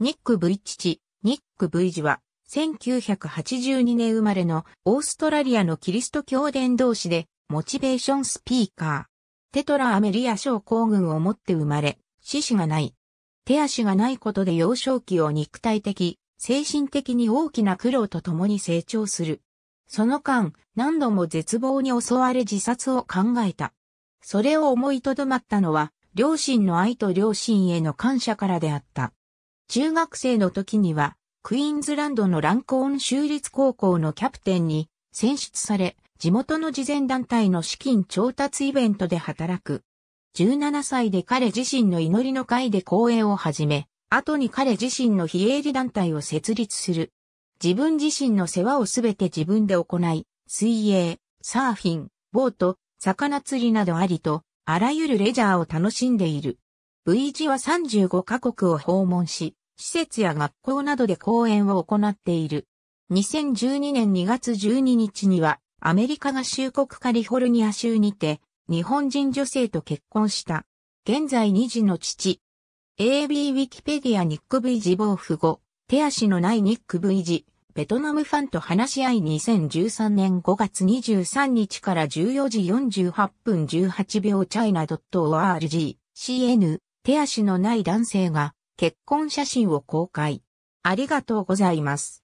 ニック・ブイチ・ニック・ブイジは、1982年生まれのオーストラリアのキリスト教伝道士で、モチベーションスピーカー。テトラ・アメリア症候群を持って生まれ、死死がない。手足がないことで幼少期を肉体的、精神的に大きな苦労と共に成長する。その間、何度も絶望に襲われ自殺を考えた。それを思いとどまったのは、両親の愛と両親への感謝からであった。中学生の時には、クイーンズランドのランコーン州立高校のキャプテンに選出され、地元の慈善団体の資金調達イベントで働く。17歳で彼自身の祈りの会で講演を始め、後に彼自身の非営利団体を設立する。自分自身の世話をすべて自分で行い、水泳、サーフィン、ボート、魚釣りなどありと、あらゆるレジャーを楽しんでいる。V 字は35カ国を訪問し、施設や学校などで講演を行っている。2012年2月12日には、アメリカ合衆国カリフォルニア州にて、日本人女性と結婚した。現在2児の父。AB ウィキペディアニック V 字防符後、手足のないニック V 字。ベトナムファンと話し合い2013年5月23日から14時48分18秒チャイナ .org。CN。手足のない男性が結婚写真を公開。ありがとうございます。